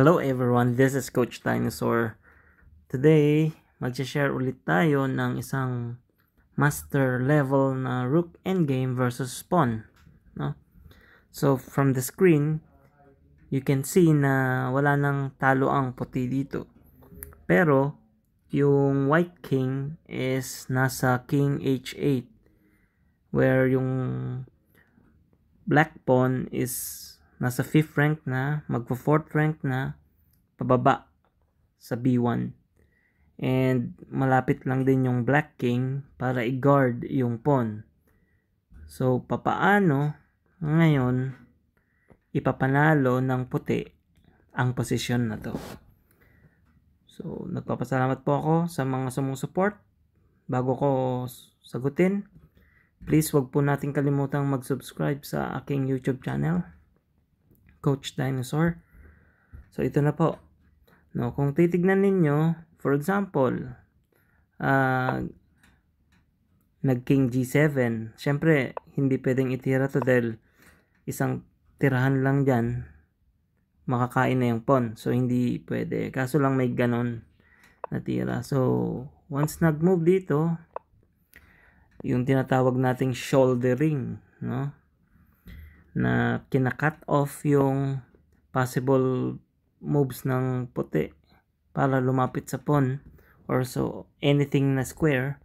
Hello everyone, this is Coach Dinosaur. Today, mag-share ulit tayo ng isang master level na rook endgame versus pawn. No? So, from the screen, you can see na wala nang talo ang puti dito. Pero, yung white king is nasa king h8 where yung black pawn is nasa 5th rank na, magpo 4th rank na, pababa sa B1. And malapit lang din yung Black King para i-guard yung pawn. So, papaano ngayon ipapanalo ng puti ang posisyon na to. So, nagpapasalamat po ako sa mga sumusuport. Bago ko sagutin, please wag po natin kalimutang mag-subscribe sa aking YouTube channel, Coach Dinosaur. So, ito na po. No, kung titignan ninyo, for example, uh, ah, nag-king g7. syempre, hindi pwedeng itira to dahil isang tirahan lang dyan, makakain na yung pawn. So, hindi pwede. Kaso lang may ganon na tira. So, once nag-move dito, yung tinatawag nating shouldering, no? Na kina-cut off yung possible moves ng puti para lumapit sa pawn or so anything na square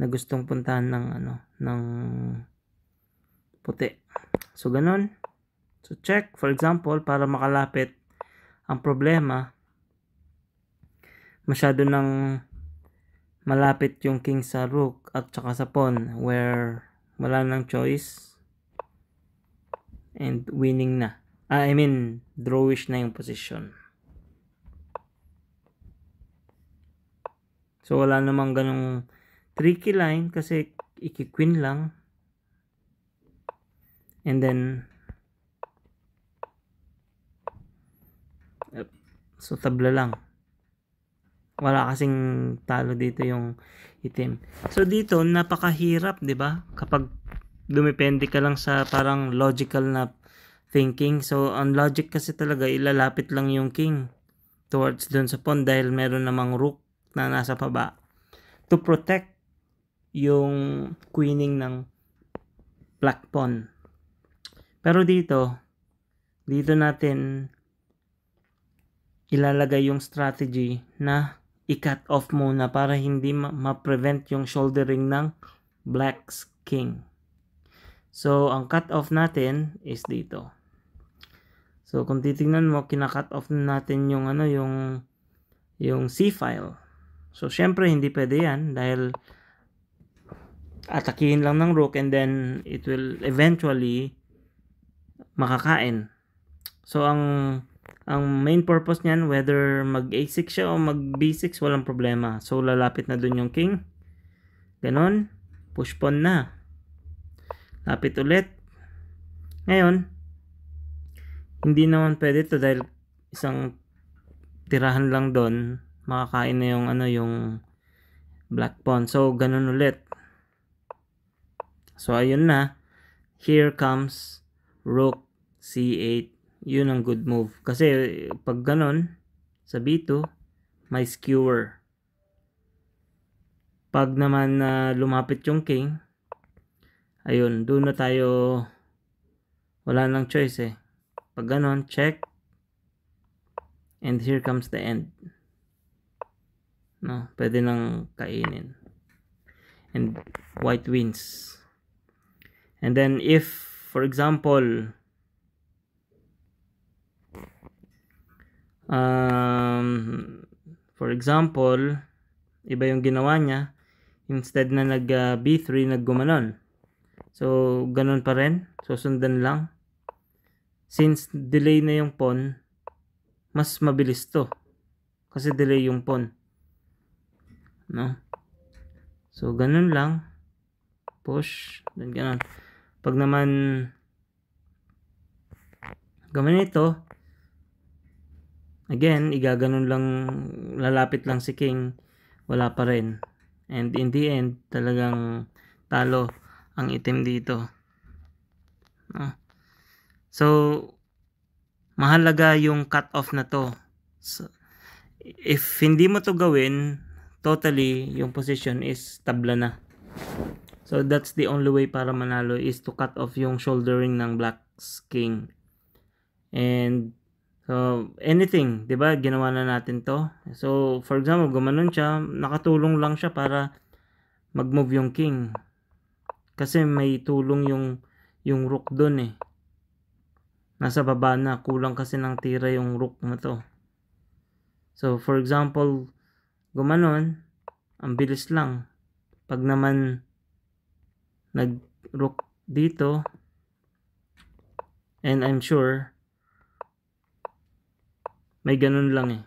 na gustong puntahan ng ano ng puti. So ganun. So check for example para makalapit ang problema masyado nang malapit yung king sa rook at saka sa pawn where wala nang choice and winning na. Ah, I mean, drawish na yung position. So, wala namang ganong tricky line kasi iki-queen lang. And then, so tabla lang. Wala kasing talo dito yung itim. So, dito, napakahirap, ba diba? Kapag dumepende ka lang sa parang logical na thinking. So, on logic kasi talaga, ilalapit lang yung king towards dun sa pawn dahil meron namang rook na nasa paba to protect yung queening ng black pawn. Pero dito, dito natin ilalagay yung strategy na i-cut off muna para hindi ma-prevent ma yung shouldering ng black's king. So, ang cut off natin is dito. So kung titingnan mo, kina-cut off natin yung ano, yung yung C file. So syempre hindi pwede 'yan dahil atakihin lang ng rook and then it will eventually makakain. So ang ang main purpose niyan whether mag A6 siya o mag B6 walang problema. So lalapit na dun yung king. Ganon. Push pawn na. Lapit ulit. Ngayon, hindi naman pwede to dahil isang tirahan lang doon makakain na yung ano yung black pawn. So ganun ulit. So ayun na. Here comes rook c8. Yun ang good move. Kasi pag ganun sa b2 may skewer. Pag naman na uh, lumapit yung king, ayun, doon na tayo wala nang choice eh. Pag ganon, check. And here comes the end. No, pwede nang kainin. And white wins. And then if, for example, um, for example, iba yung ginawa niya, instead na nag uh, B3, naggumanon. So, ganun pa rin. Susundan lang since delay na yung pawn, mas mabilis to. Kasi delay yung pawn. No? So, ganun lang. Push. Then, ganun. Pag naman gamitin ito, again, igaganon lang, lalapit lang si King, wala pa rin. And in the end, talagang talo ang itim dito. Ah. So, mahalaga yung cut-off na to. So, if hindi mo to gawin, totally, yung position is tabla na. So, that's the only way para manalo is to cut off yung shouldering ng Black's King. And, so, anything, ba diba? Ginawa na natin to. So, for example, gumanon siya, nakatulong lang siya para mag-move yung King. Kasi may tulong yung, yung rook dun eh nasa baba na kulang kasi ng tira yung rook na to so for example gumanon ang bilis lang pag naman nag rook dito and I'm sure may ganun lang eh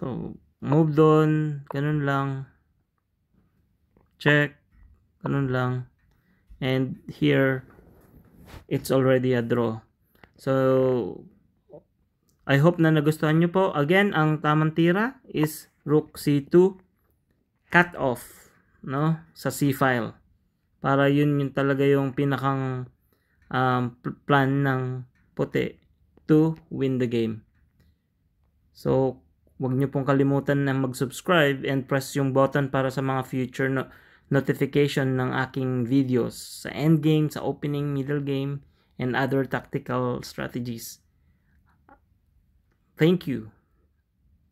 so move doon ganun lang check ganun lang and here it's already a draw. So, I hope na nagustuhan nyo po. Again, ang tamang tira is rook c2 cut off no sa c file para yun yung talaga yung pinakang um, plan ng puti to win the game so wag nyo pong kalimutan na mag subscribe and press yung button para sa mga future no notification ng aking videos sa end game, sa opening, middle game, and other tactical strategies. Thank you.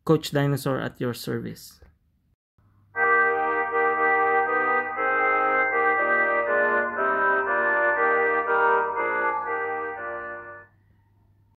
Coach Dinosaur at your service.